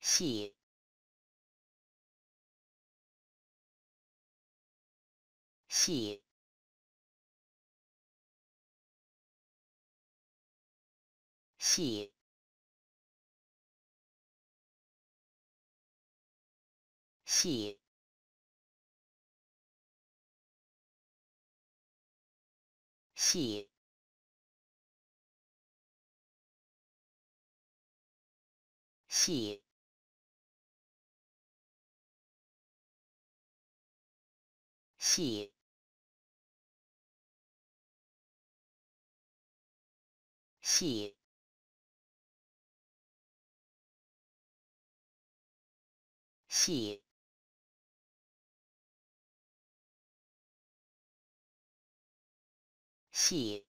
系系系系系系。系，系，系，系。